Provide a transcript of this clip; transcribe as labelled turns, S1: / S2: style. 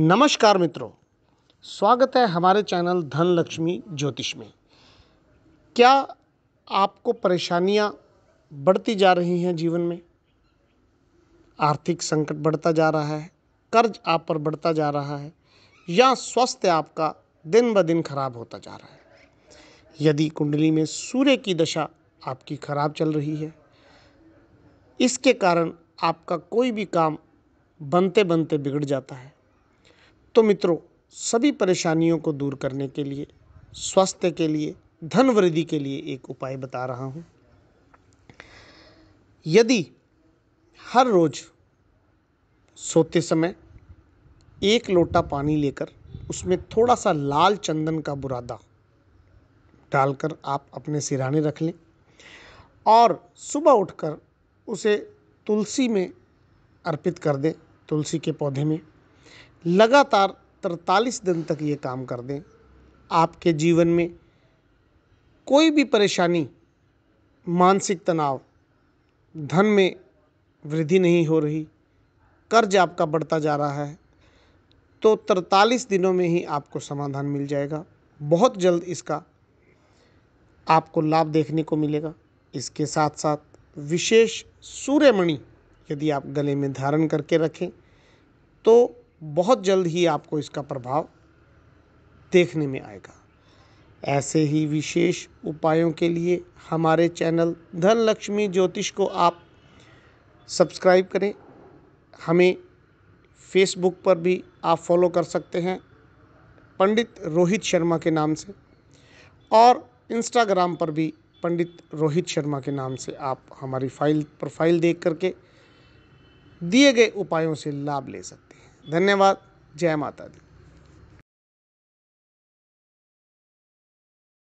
S1: नमस्कार मित्रों स्वागत है हमारे चैनल धन लक्ष्मी ज्योतिष में क्या आपको परेशानियां बढ़ती जा रही हैं जीवन में आर्थिक संकट बढ़ता जा रहा है कर्ज आप पर बढ़ता जा रहा है या स्वास्थ्य आपका दिन ब दिन खराब होता जा रहा है यदि कुंडली में सूर्य की दशा आपकी खराब चल रही है इसके कारण आपका कोई भी काम बनते बनते बिगड़ जाता है तो मित्रों सभी परेशानियों को दूर करने के लिए स्वास्थ्य के लिए धन वृद्धि के लिए एक उपाय बता रहा हूँ यदि हर रोज सोते समय एक लोटा पानी लेकर उसमें थोड़ा सा लाल चंदन का बुरादा डालकर आप अपने सिराने रख लें और सुबह उठकर उसे तुलसी में अर्पित कर दें तुलसी के पौधे में लगातार तरतालीस दिन तक ये काम कर दें आपके जीवन में कोई भी परेशानी मानसिक तनाव धन में वृद्धि नहीं हो रही कर्ज आपका बढ़ता जा रहा है तो तरतालीस दिनों में ही आपको समाधान मिल जाएगा बहुत जल्द इसका आपको लाभ देखने को मिलेगा इसके साथ साथ विशेष सूर्यमणि यदि आप गले में धारण करके रखें तो बहुत जल्द ही आपको इसका प्रभाव देखने में आएगा ऐसे ही विशेष उपायों के लिए हमारे चैनल धन लक्ष्मी ज्योतिष को आप सब्सक्राइब करें हमें फेसबुक पर भी आप फॉलो कर सकते हैं पंडित रोहित शर्मा के नाम से और इंस्टाग्राम पर भी पंडित रोहित शर्मा के नाम से आप हमारी फाइल प्रोफाइल देख करके दिए गए उपायों से लाभ ले सकते हैं धन्यवाद जय माता दी